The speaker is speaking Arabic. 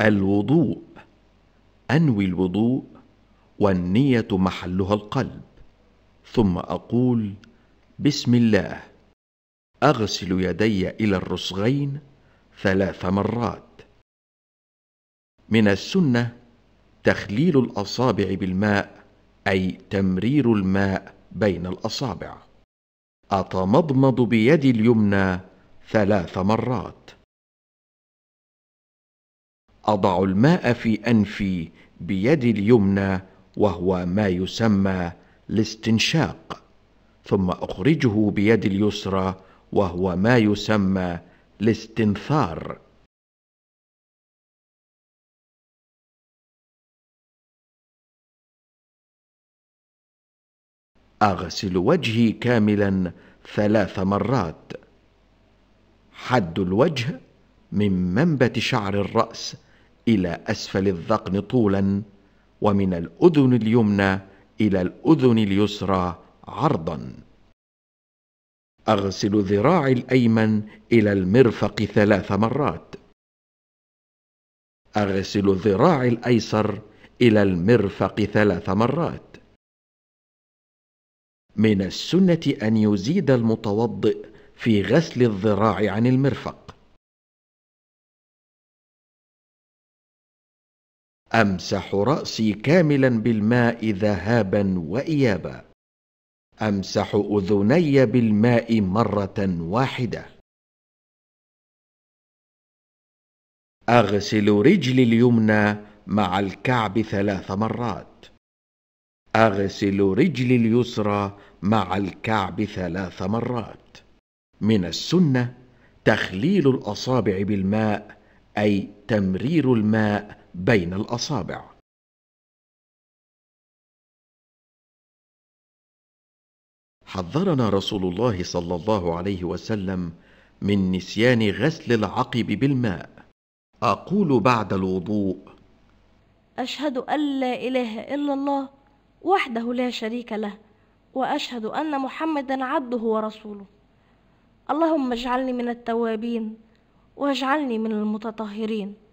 الوضوء انوي الوضوء والنيه محلها القلب ثم اقول بسم الله اغسل يدي الى الرسغين ثلاث مرات من السنه تخليل الاصابع بالماء اي تمرير الماء بين الاصابع اتمضمض بيدي اليمنى ثلاث مرات اضع الماء في انفي بيدي اليمنى وهو ما يسمى الاستنشاق ثم اخرجه بيدي اليسرى وهو ما يسمى الاستنثار اغسل وجهي كاملا ثلاث مرات حد الوجه من منبت شعر الراس الى اسفل الذقن طولا ومن الاذن اليمنى الى الاذن اليسرى عرضا اغسل ذراعي الايمن الى المرفق ثلاث مرات اغسل ذراعي الايسر الى المرفق ثلاث مرات من السنه ان يزيد المتوضئ في غسل الذراع عن المرفق امسح راسي كاملا بالماء ذهابا وايابا امسح اذني بالماء مره واحده اغسل رجلي اليمنى مع الكعب ثلاث مرات اغسل رجلي اليسرى مع الكعب ثلاث مرات من السنه تخليل الاصابع بالماء اي تمرير الماء بين الاصابع حذرنا رسول الله صلى الله عليه وسلم من نسيان غسل العقب بالماء اقول بعد الوضوء اشهد ان لا اله الا الله وحده لا شريك له واشهد ان محمدا عبده ورسوله اللهم اجعلني من التوابين واجعلني من المتطهرين